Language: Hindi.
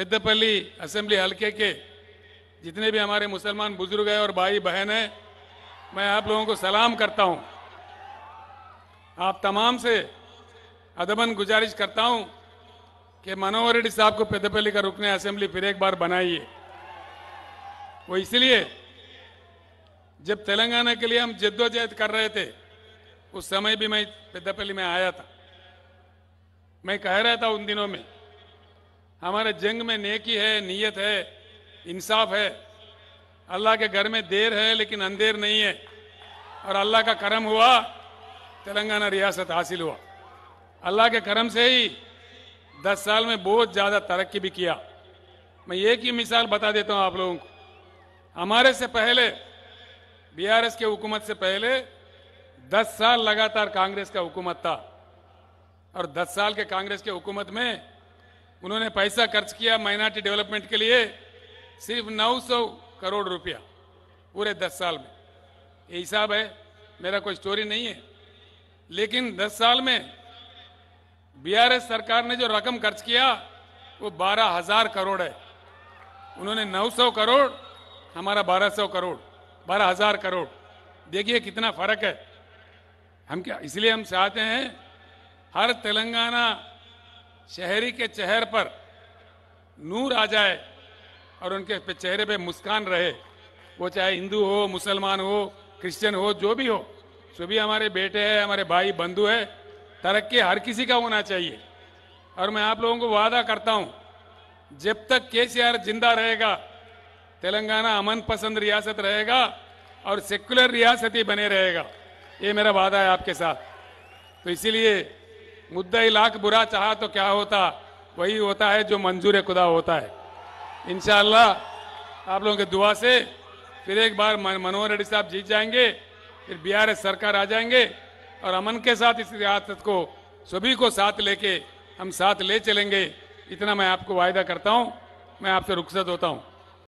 पेदपल्ली असेंबली हल्के के जितने भी हमारे मुसलमान बुजुर्ग हैं और भाई बहन हैं मैं आप लोगों को सलाम करता हूं आप तमाम से अदबन गुजारिश करता हूं कि मनोहर रेड्डी साहब को पेदपल्ली का रुकने असेंबली फिर एक बार बनाइए वो इसलिए जब तेलंगाना के लिए हम जद्दोजहद कर रहे थे उस समय भी मैं पेदपल्ली में आया था मैं कह रहा था उन दिनों में हमारे जंग में नेकी है नीयत है इंसाफ है अल्लाह के घर में देर है लेकिन अंधेर नहीं है और अल्लाह का करम हुआ तेलंगाना रियासत हासिल हुआ अल्लाह के करम से ही दस साल में बहुत ज़्यादा तरक्की भी किया मैं एक ही मिसाल बता देता हूँ आप लोगों को हमारे से पहले बीआरएस के हुकूमत से पहले दस साल लगातार कांग्रेस का हुकूमत था और दस साल के कांग्रेस के हुकूमत में उन्होंने पैसा खर्च किया माइनॉरिटी डेवलपमेंट के लिए सिर्फ 900 करोड़ रुपया पूरे 10 साल में ये हिसाब है मेरा कोई स्टोरी नहीं है लेकिन 10 साल में बीआरएस सरकार ने जो रकम खर्च किया वो बारह हजार करोड़ है उन्होंने 900 करोड़ हमारा 1200 करोड़ बारह हजार करोड़ देखिए कितना फर्क है हम क्या इसलिए हम चाहते हैं हर तेलंगाना शहरी के चेहरे पर नूर आ जाए और उनके पे चेहरे पे मुस्कान रहे वो चाहे हिंदू हो मुसलमान हो क्रिश्चियन हो जो भी हो जो भी हमारे बेटे हैं हमारे भाई बंधु है तरक्की हर किसी का होना चाहिए और मैं आप लोगों को वादा करता हूँ जब तक केसीआर जिंदा रहेगा तेलंगाना अमन पसंद रियासत रहेगा और सेक्युलर रियासत ही बने रहेगा ये मेरा वादा है आपके साथ तो इसीलिए मुद्दा लाख बुरा चाहा तो क्या होता वही होता है जो मंजूर खुदा होता है इन आप लोगों के दुआ से फिर एक बार मनोहर रेड्डी साहब जीत जाएंगे फिर बिहार सरकार आ जाएंगे और अमन के साथ इस रियासत को सभी को साथ लेके हम साथ ले चलेंगे इतना मैं आपको वायदा करता हूँ मैं आपसे रुखसत होता हूँ